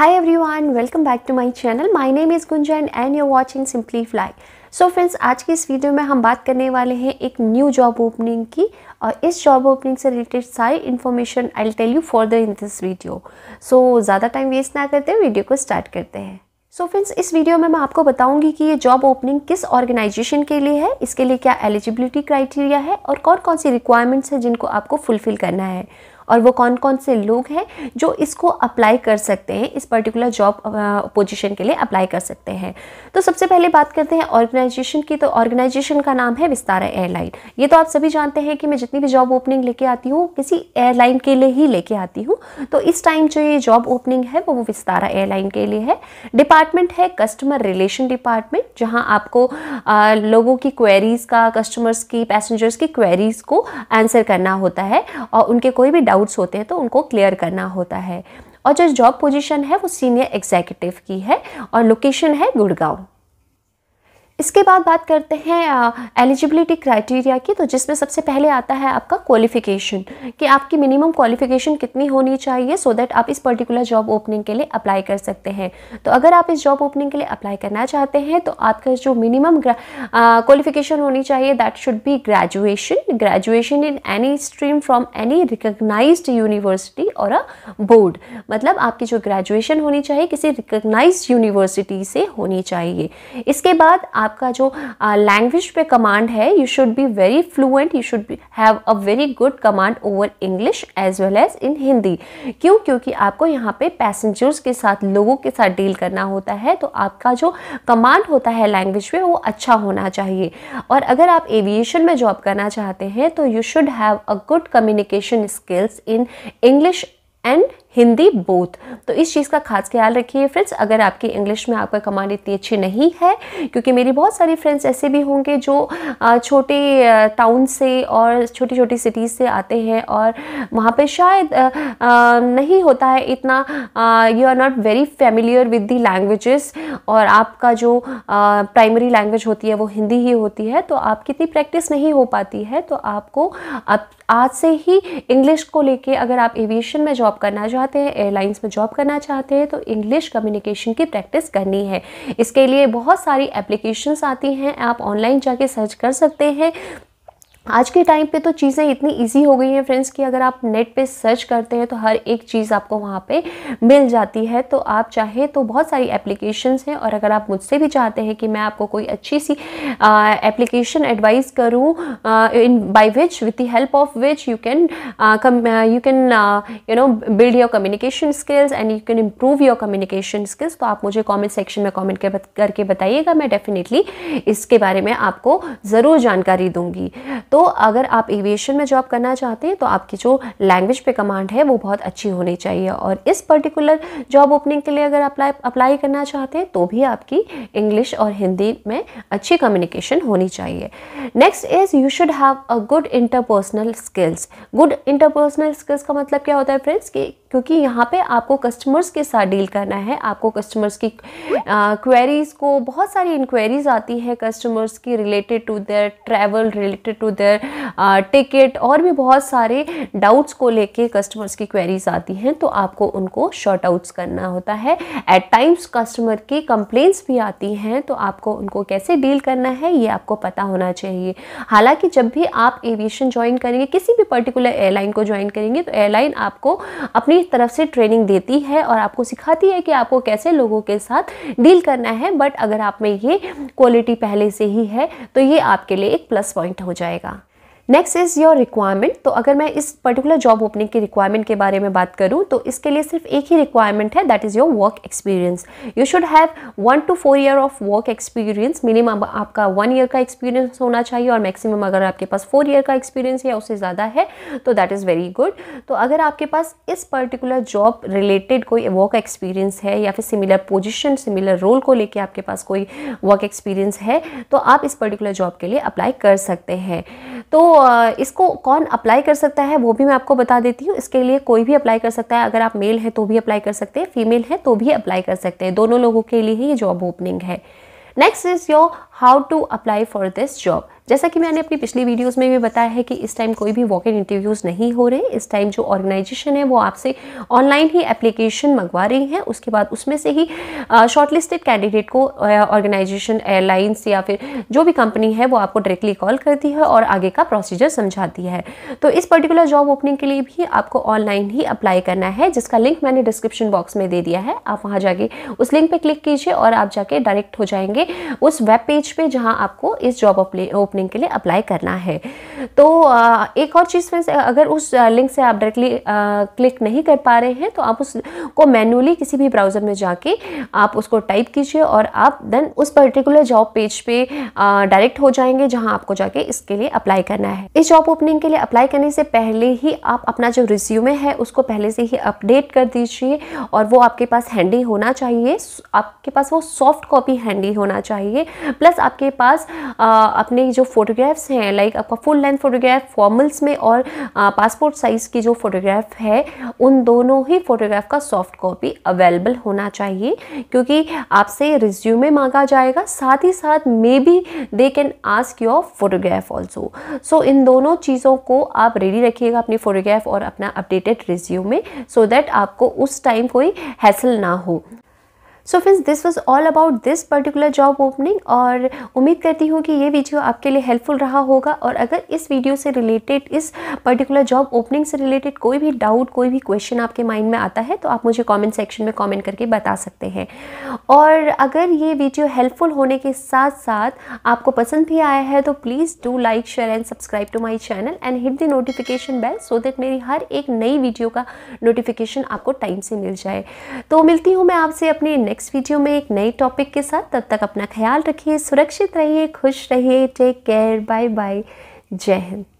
Hi everyone, welcome back to my channel. My name is Gunjan and you're watching Simply Fly. So so friends आज की इस video में हम बात करने वाले हैं एक न्यू जॉब ओपनिंग की और इस जॉब ओपनिंग से रिलेटेड सारी information I tell you for in this video so ज़्यादा टाइम वेस्ट ना करते वीडियो को स्टार्ट करते हैं सो so फ्रेंड्स इस वीडियो में मैं आपको बताऊंगी कि ये जॉब ओपनिंग किस ऑर्गेनाइजेशन के लिए है इसके लिए क्या एलिजिबिलिटी क्राइटेरिया है और कौन कौन सी रिक्वायरमेंट्स हैं जिनको आपको फुलफ़िल करना है और वो कौन कौन से लोग हैं जो इसको अप्लाई कर सकते हैं इस पर्टिकुलर जॉब पोजीशन के लिए अप्लाई कर सकते हैं तो सबसे पहले बात करते हैं ऑर्गेनाइजेशन की तो ऑर्गेनाइजेशन का नाम है विस्तारा एयरलाइन ये तो आप सभी जानते हैं कि मैं जितनी भी जॉब ओपनिंग लेके आती हूँ किसी एयरलाइन के लिए ही लेके आती हूँ तो इस टाइम जो ये जॉब ओपनिंग है वो विस्तारा एयरलाइन के लिए है डिपार्टमेंट है कस्टमर रिलेशन डिपार्टमेंट जहाँ आपको आ, लोगों की क्वेरीज़ का कस्टमर्स की पैसेंजर्स की क्वेरीज़ को आंसर करना होता है और उनके कोई भी डाउट डाउट्स होते हैं तो उनको क्लियर करना होता है और जो जॉब पोजीशन है वो सीनियर एग्जीक्यूटिव की है और लोकेशन है गुड़गांव इसके बाद बात करते हैं एलिजिबिलिटी क्राइटेरिया की तो जिसमें सबसे पहले आता है आपका क्वालिफिकेशन कि आपकी मिनिमम क्वालिफिकेशन कितनी होनी चाहिए सो so दैट आप इस पर्टिकुलर जॉब ओपनिंग के लिए अप्लाई कर सकते हैं तो अगर आप इस जॉब ओपनिंग के लिए अप्लाई करना चाहते हैं तो आपका जो मिनिमम क्वालिफिकेशन होनी चाहिए that should be graduation graduation in any stream from any recognise university और अ बोर्ड मतलब आपकी जो ग्रेजुएशन होनी चाहिए किसी रिकग्नाइज यूनिवर्सिटी से होनी चाहिए इसके बाद आप आपका जो लैंग्वेज पे कमांड है you should be very fluent you should have a very good command over English as well as in Hindi क्यों क्योंकि आपको यहाँ पे पैसेंजर्स के साथ लोगों के साथ डील करना होता है तो आपका जो कमांड होता है लैंग्वेज में वो अच्छा होना चाहिए और अगर आप एविएशन में जॉब करना चाहते हैं तो you should have a good communication skills in English and Hindi both तो इस चीज़ का खास ख्याल रखिए फ्रेंड्स अगर आपकी इंग्लिश में आपका कमांड इतनी अच्छी नहीं है क्योंकि मेरी बहुत सारी फ्रेंड्स ऐसे भी होंगे जो छोटे टाउन से और छोटी छोटी सिटीज़ से आते हैं और वहाँ पे शायद नहीं होता है इतना you are not very familiar with the languages और आपका जो प्राइमरी लैंग्वेज होती है वो हिंदी ही होती है तो आपकी इतनी प्रैक्टिस नहीं हो पाती है तो आपको अब आज से ही इंग्लिश को लेकर अगर आप एविएशन में जॉब करना चाहते हैं एयरलाइंस में जॉब करना चाहते हैं तो इंग्लिश कम्युनिकेशन की प्रैक्टिस करनी है इसके लिए बहुत सारी एप्लीकेशंस आती हैं आप ऑनलाइन जाके सर्च कर सकते हैं आज के टाइम पे तो चीज़ें इतनी इजी हो गई हैं फ्रेंड्स कि अगर आप नेट पे सर्च करते हैं तो हर एक चीज़ आपको वहाँ पे मिल जाती है तो आप चाहे तो बहुत सारी एप्लीकेशंस हैं और अगर आप मुझसे भी चाहते हैं कि मैं आपको कोई अच्छी सी एप्लीकेशन एडवाइस करूँ in by which with the help of which you can you can you know build your communication skills and you can improve your communication skills तो आप मुझे कॉमेंट सेक्शन में कॉमेंट करके बताइएगा मैं डेफिनेटली इसके बारे में आपको ज़रूर जानकारी दूँगी तो तो अगर आप एविएशन में जॉब करना चाहते हैं तो आपकी जो लैंग्वेज पे कमांड है वो बहुत अच्छी होनी चाहिए और इस पर्टिकुलर जॉब ओपनिंग के लिए अगर अप्लाई अप्लाई करना चाहते हैं तो भी आपकी इंग्लिश और हिंदी में अच्छी कम्युनिकेशन होनी चाहिए next is you should have a good interpersonal skills good interpersonal skills का मतलब क्या होता है फ्रेंड्स कि क्योंकि यहाँ पे आपको कस्टमर्स के साथ डील करना है आपको कस्टमर्स की क्वेरीज़ को बहुत सारी इंक्वायरीज़ आती है कस्टमर्स की related to their travel related to their ticket और भी बहुत सारे डाउट्स को लेके कस्टमर्स की क्वेरीज आती हैं तो आपको उनको शॉर्ट आउट्स करना होता है एट टाइम्स कस्टमर की कंप्लेंट्स भी आती हैं तो आपको उनको कैसे डील करना है ये आपको पता होना चाहिए हालांकि जब भी आप एविएशन ज्वाइन करेंगे किसी भी पर्टिकुलर एयरलाइन को ज्वाइन करेंगे तो एयरलाइन आपको अपनी तरफ से ट्रेनिंग देती है और आपको सिखाती है कि आपको कैसे लोगों के साथ डील करना है बट अगर आप में ये क्वालिटी पहले से ही है तो ये आपके लिए एक प्लस पॉइंट हो जाएगा नेक्स्ट इज़ योर रिक्वायरमेंट तो अगर मैं इस पर्टिकुलर जॉब ओपनिंग की रिक्वायरमेंट के बारे में बात करूं तो इसके लिए सिर्फ एक ही रिक्वायरमेंट है that is your work experience you should have one to four year of work experience minimum आपका वन ईयर का एक्सपीरियंस होना चाहिए और मैक्सिमम अगर आपके पास फोर ईयर का एक्सपीरियंस या उससे ज़्यादा है तो दैट इज़ वेरी गुड तो अगर आपके पास इस पर्टिकुलर जॉब रिलेटेड कोई वर्क एक्सपीरियंस है या फिर सिमिलर पोजिशन सिमिलर रोल को लेकर आपके पास कोई वर्क एक्सपीरियंस है तो आप इस पर्टिकुलर जॉब के लिए अप्लाई कर सकते हैं तो इसको कौन अप्लाई कर सकता है वो भी मैं आपको बता देती हूँ इसके लिए कोई भी अप्लाई कर सकता है अगर आप मेल हैं तो भी अप्लाई कर सकते हैं फीमेल हैं तो भी अप्लाई कर सकते हैं दोनों लोगों के लिए ही ये जॉब ओपनिंग है next is your how to apply for this job जैसा कि मैंने अपनी पिछली वीडियोस में भी बताया है कि इस टाइम कोई भी वॉक इन इंटरव्यूज़ नहीं हो रहे इस टाइम जो ऑर्गेनाइजेशन है वो आपसे ऑनलाइन ही एप्लीकेशन मंगवा रही है उसके बाद उसमें से ही शॉर्टलिस्टेड कैंडिडेट को ऑर्गेनाइजेशन एयरलाइंस या फिर जो भी कंपनी है वो आपको डायरेक्टली कॉल करती है और आगे का प्रोसीजर समझाती है तो इस पर्टिकुलर जॉब ओपनिंग के लिए भी आपको ऑनलाइन ही अप्लाई करना है जिसका लिंक मैंने डिस्क्रिप्शन बॉक्स में दे दिया है आप वहाँ जाके उस लिंक पर क्लिक कीजिए और आप जाके डायरेक्ट हो जाएंगे उस वेब पेज पर जहाँ आपको इस जॉब ओपनिंग ओपनिंग के लिए अप्लाई करना है तो एक और चीज़ फ्रेंड्स अगर उस लिंक से आप डायरेक्टली क्लिक नहीं कर पा रहे हैं तो आप उसको मैनुअली किसी भी ब्राउज़र में जाके आप उसको टाइप कीजिए और आप देन उस पर्टिकुलर जॉब पेज पे डायरेक्ट हो जाएंगे जहाँ आपको जाके इसके लिए अप्लाई करना है इस जॉब ओपनिंग के लिए अप्लाई करने से पहले ही आप अपना जो रिज्यूमे है उसको पहले से ही अपडेट कर दीजिए और वो आपके पास हैंडी होना चाहिए आपके पास वो सॉफ्ट कॉपी हैंडी होना चाहिए प्लस आपके पास आ, अपने जो फ़ोटोग्राफ्स हैं लाइक आपका फुल लेंथ फ़ोटोग्राफ फॉर्मल्स में और पासपोर्ट साइज़ की जो फ़ोटोग्राफ है उन दोनों ही फ़ोटोग्राफ का सॉफ्ट कॉपी अवेलेबल होना चाहिए क्योंकि आपसे रिज्यूमे मांगा जाएगा साथ ही साथ may be they can ask your photograph also so इन दोनों चीज़ों को आप रेडी रखिएगा अपनी फ़ोटोग्राफ और अपना अपडेटेड रिज्यूमे सो दैट आपको उस टाइम कोई हैसल ना हो so friends this was all about this particular job opening और उम्मीद करती हूँ कि ये वीडियो आपके लिए हेल्पफुल रहा होगा और अगर इस वीडियो से रिलेटेड इस पर्टिकुलर जॉब ओपनिंग से रिलेटेड कोई भी डाउट कोई भी क्वेश्चन आपके माइंड में आता है तो आप मुझे कॉमेंट सेक्शन में कॉमेंट करके बता सकते हैं और अगर ये वीडियो हेल्पफुल होने के साथ साथ आपको पसंद भी आया है तो please do like share and subscribe to my channel and hit the notification bell so that मेरी हर एक नई वीडियो का नोटिफिकेशन आपको टाइम से मिल जाए तो मिलती हूँ मैं आपसे अपने नेक्स्ट नेक्स्ट वीडियो में एक नए टॉपिक के साथ तब तक अपना ख्याल रखिए सुरक्षित रहिए खुश रहिए टेक केयर बाय बाय जय हिंद